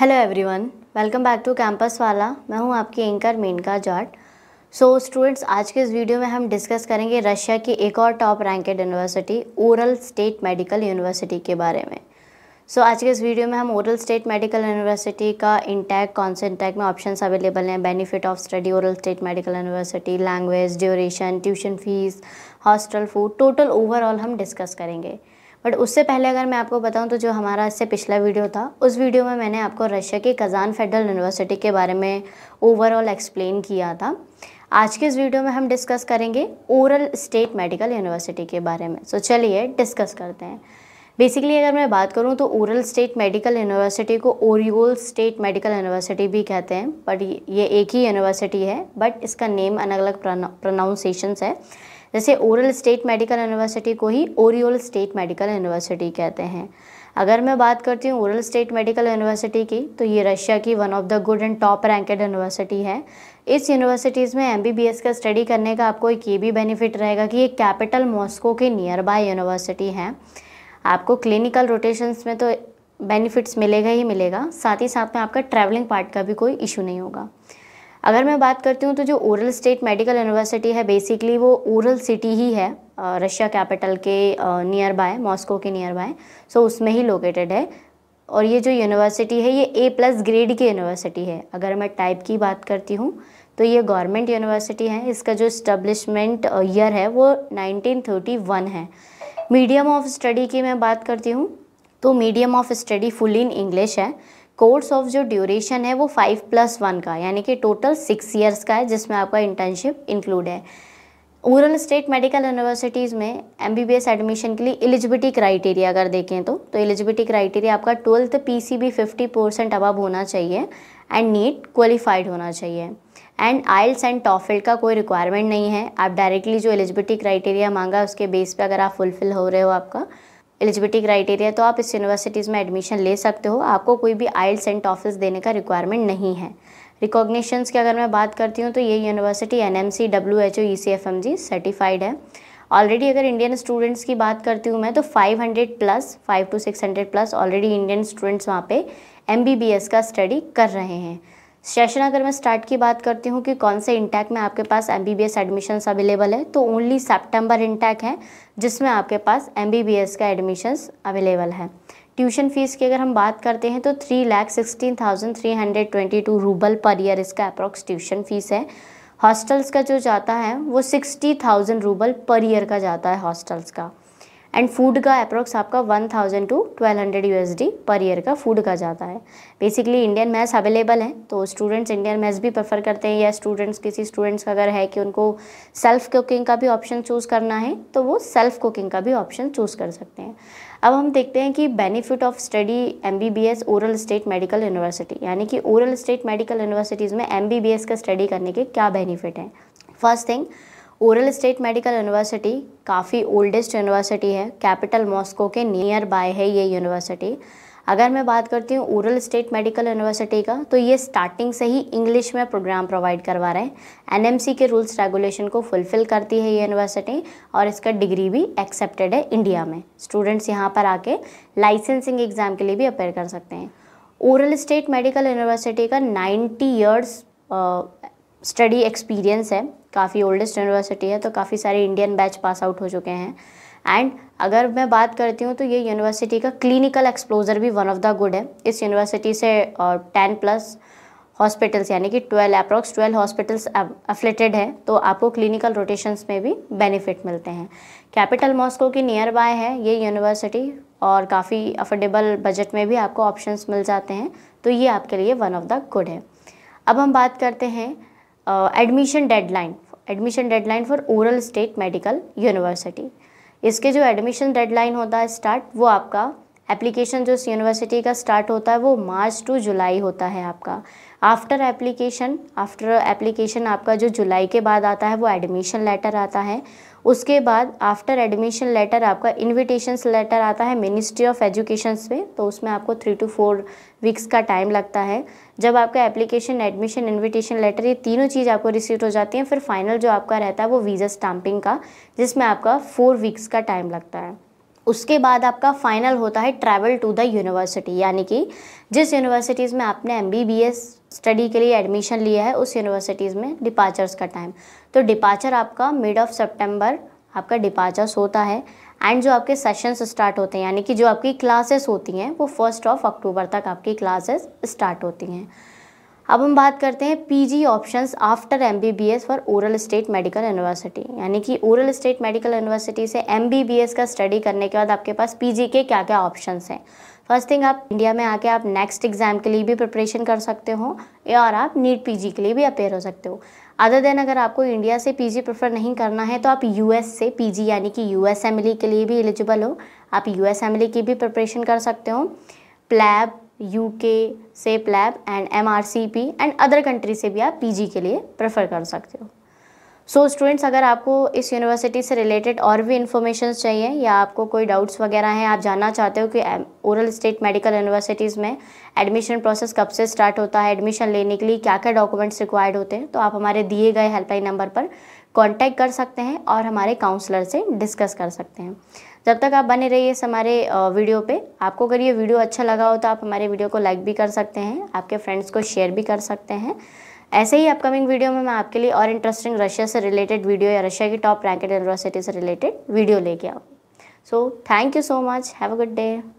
hello everyone welcome back to campus वाला मैं हूं आपकी anchor Menka Jat so students आज के इस वीडियो में हम डिस्कस करेंगे रशिया की एक और top ranked university Orel state medical University के बारे में सो so, आज के इस वीडियो में हम ओरल स्टेट मेडिकल यूनिवर्सिटी का इंटैक कौन से इंटैक में ऑप्शन अवेलेबल हैं benefit of study Orel state medical University language duration tuition fees hostel food total overall हम डिस्कस करेंगे बट उससे पहले अगर मैं आपको बताऊं तो जो हमारा इससे पिछला वीडियो था उस वीडियो में मैंने आपको रशिया के कज़ान फेडरल यूनिवर्सिटी के बारे में ओवरऑल एक्सप्लेन किया था आज के इस वीडियो में हम डिस्कस करेंगे ओरल स्टेट मेडिकल यूनिवर्सिटी के बारे में सो चलिए डिस्कस करते हैं बेसिकली अगर मैं बात करूँ तो ओरल स्टेट मेडिकल यूनिवर्सिटी को ओरियोल स्टेट मेडिकल यूनिवर्सिटी भी कहते हैं बट ये एक ही यूनिवर्सिटी है बट इसका नेम अलग अलग प्रनाउंसिएशंस है जैसे ओरल स्टेट मेडिकल यूनिवर्सिटी को ही ओरियोल स्टेट मेडिकल यूनिवर्सिटी कहते हैं अगर मैं बात करती हूँ ओरल स्टेट मेडिकल यूनिवर्सिटी की तो ये रशिया की one of the good and top ranked university है इस यूनिवर्सिटीज़ में एम का स्टडी करने का आपको एक ये भी बेनिफिट रहेगा कि ये कैपिटल मॉस्को के नियर बाय यूनिवर्सिटी है आपको क्लिनिकल रोटेशंस में तो बेनिफिट्स मिलेगा ही मिलेगा साथ ही साथ में आपका ट्रैवलिंग पार्ट का भी कोई इशू नहीं होगा अगर मैं बात करती हूँ तो जो ओरल स्टेट मेडिकल यूनिवर्सिटी है बेसिकली वो ओरल सिटी ही है रशिया कैपिटल के नियर बाय मॉस्को के नियर बाय सो उसमें ही लोकेटेड है और ये जो यूनिवर्सिटी है ये ए प्लस ग्रेड की यूनिवर्सिटी है अगर मैं टाइप की बात करती हूँ तो ये गवर्नमेंट यूनिवर्सिटी है इसका जो इस्टबलिशमेंट ईयर है वो 1931 है मीडियम ऑफ स्टडी की मैं बात करती हूँ तो medium of study full in English है कोर्स ऑफ जो ड्यूरेशन है वो फाइव प्लस वन का यानी कि टोटल सिक्स ईयर्स का है जिसमें आपका इंटर्नशिप इंक्लूड है ओरल स्टेट मेडिकल यूनिवर्सिटीज़ में M B B S admission के लिए एलिजिबिलिटी क्राइटेरिया अगर देखें तो तो एलिजिबिलिटी क्राइटेरिया आपका twelfth P C B fifty percent above होना चाहिए एंड नीट क्वालिफाइड होना चाहिए एंड आइल्स एंड टॉफिल का कोई रिक्वायरमेंट नहीं है आप डायरेक्टली जो एलिजिबिलिटी क्राइटेरिया मांगा उसके बेस पे अगर आप फुलफिल हो रहे हो आपका एलिजिबिलिटी क्राइटेरिया तो आप इस यूनिवर्सिटीज़ में एडमिशन ले सकते हो आपको कोई भी आइल सेंट ऑफिस देने का रिक्वायरमेंट नहीं है रिकॉग्निशंस की अगर मैं बात करती हूँ तो ये university N M C W H O E C F M G certified है ऑलरेडी अगर इंडियन स्टूडेंट्स की बात करती हूँ मैं तो five hundred plus five to six hundred plus already Indian students वहाँ पे एम बी बी एस का स्टडी कर रहे हैं सेशन अगर मैं स्टार्ट की बात करती हूँ कि कौन से इंटैक में आपके पास एम बी एडमिशन्स अवेलेबल है तो ओनली सेप्टेम्बर इंटैक है जिसमें आपके पास एम का एडमिशन्स अवेलेबल है ट्यूशन फ़ीस की अगर हम बात करते हैं तो three lakh sixteen thousand three hundred twenty two rouble per year इसका अप्रॉक्स ट्यूशन फ़ीस है हॉस्टल्स का जो जाता है वो sixty thousand rouble per year का जाता है हॉस्टल्स का एंड फूड का अप्रोक्स आपका 1000 टू 1200 डी पर ईयर का फूड का जाता है बेसिकली इंडियन मैथ्स अवेलेबल है तो स्टूडेंट्स इंडियन मैथ्स भी प्रेफर करते हैं या स्टूडेंट्स किसी स्टूडेंट्स का अगर है कि उनको सेल्फ कुकिंग का भी ऑप्शन चूज़ करना है तो वो सेल्फ कुकिंग का भी ऑप्शन चूज़ कर सकते हैं अब हम देखते हैं कि benefit of study M B B S Orel state medical university यानी कि ओरल स्टेट मेडिकल यूनिवर्सिटीज़ में एम बी बी एस का स्टडी करने के क्या बेनिफिट हैं first thing Orel state medical University काफ़ी ओल्डेस्ट यूनिवर्सिटी है कैपिटल मॉस्को के नियर बाय है ये यूनिवर्सिटी अगर मैं बात करती हूँ ओरल स्टेट मेडिकल यूनिवर्सिटी का तो ये स्टार्टिंग से ही इंग्लिश में प्रोग्राम प्रोवाइड करवा रहे हैं एन के रूल्स रेगुलेशन को फुलफ़िल करती है ये यूनिवर्सिटी और इसका डिग्री भी एक्सेप्टेड है इंडिया में स्टूडेंट्स यहाँ पर आके लाइसेंसिंग एग्ज़ाम के लिए भी अपेयर कर सकते हैं ओरल स्टेट मेडिकल यूनिवर्सिटी का नाइन्टी ईयर्स स्टडी एक्सपीरियंस है काफ़ी ओल्डेस्ट यूनिवर्सिटी है तो काफ़ी सारे इंडियन बैच पास आउट हो चुके हैं एंड अगर मैं बात करती हूँ तो ये यूनिवर्सिटी का क्लिनिकल एक्सप्लोजर भी वन ऑफ द गुड है इस यूनिवर्सिटी से टेन प्लस हॉस्पिटल्स यानी कि twelve approx twelve hospitals affiliated हैं तो आपको क्लिनिकल रोटेशंस में भी बेनिफिट मिलते हैं कैपिटल मॉस्को की नियर बाय है ये यूनिवर्सिटी और काफ़ी अफोर्डेबल बजट में भी आपको ऑप्शंस मिल जाते हैं तो ये आपके लिए वन ऑफ द गुड है अब हम बात करते हैं admission deadline admission deadline for Orel state medical university इसके जो एडमिशन डेडलाइन होता है स्टार्ट वो आपका एप्लीकेशन जो यूनिवर्सिटी का स्टार्ट होता है वो मार्च टू जुलाई होता है आपका आफ्टर एप्लीकेशन आफ्टर एप्लीकेशन आपका जो जुलाई के बाद आता है वो एडमिशन लेटर आता है उसके बाद आफ्टर एडमिशन लेटर आपका इनविटेशन लेटर आता है मिनिस्ट्री ऑफ एजुकेशन पे तो उसमें आपको थ्री टू फोर वीक्स का टाइम लगता है जब आपका एप्लीकेशन एडमिशन इनविटेशन लेटर ये तीनों चीज़ आपको रिसीव हो जाती हैं फिर फाइनल जो आपका रहता है वो वीज़ा स्टाम्पिंग का जिसमें आपका फोर वीक्स का टाइम लगता है उसके बाद आपका फाइनल होता है ट्रैवल टू द यूनिवर्सिटी यानी कि जिस यूनिवर्सिटीज़ में आपने M B B S study के लिए एडमिशन लिया है उस यूनिवर्सिटीज़ में डिपार्चर्स का टाइम तो डिपार्चर आपका मिड ऑफ सेप्टेम्बर आपका डिपार्चर्स होता है एंड जो आपके सेशंस स्टार्ट होते हैं यानी कि जो आपकी क्लासेस होती हैं वो फर्स्ट ऑफ अक्टूबर तक आपकी क्लासेस स्टार्ट होती हैं अब हम बात करते हैं PG options after MBBS for Orel state medical university यानी कि ओरल स्टेट मेडिकल यूनिवर्सिटी से एमबीबीएस का स्टडी करने के बाद आपके पास पीजी के क्या क्या ऑप्शंस हैं फर्स्ट थिंग आप इंडिया में आके आप नेक्स्ट एग्ज़ाम के लिए भी प्रिपरेशन कर सकते हो और आप नीट पीजी के लिए भी अपेयर हो सकते हो अदर देन अगर आपको इंडिया से पीजी प्रेफर नहीं करना है तो आप यू से पी यानी कि यू एस e के लिए भी एलिजिबल हो आप यू एस e की भी प्रिपरेशन कर सकते हो प्लैब के से PLAB and P and other country से भी आप पी के लिए प्रेफर कर सकते हो सो so, स्टूडेंट्स अगर आपको इस यूनिवर्सिटी से रिलेटेड और भी इन्फॉर्मेशन चाहिए या आपको कोई डाउट्स वगैरह हैं आप जानना चाहते हो कि ओरल स्टेट मेडिकल यूनिवर्सिटीज़ में एडमिशन प्रोसेस कब से स्टार्ट होता है एडमिशन लेने के लिए क्या क्या डॉक्यूमेंट्स रिक्वायर्ड होते हैं तो आप हमारे दिए गए हेल्पलाइन नंबर पर कॉन्टैक्ट कर सकते हैं और हमारे काउंसलर से डिस्कस कर सकते हैं जब तक आप बने रहिए इस हमारे वीडियो पे आपको अगर ये वीडियो अच्छा लगा हो तो आप हमारे वीडियो को लाइक भी कर सकते हैं आपके फ्रेंड्स को शेयर भी कर सकते हैं ऐसे ही अपकमिंग वीडियो में मैं आपके लिए और इंटरेस्टिंग रशिया से रिलेटेड वीडियो या रशिया की टॉप रैंकेड यूनिवर्सिटी से रिलेटेड वीडियो लेके आऊँ so thank you so much have a good day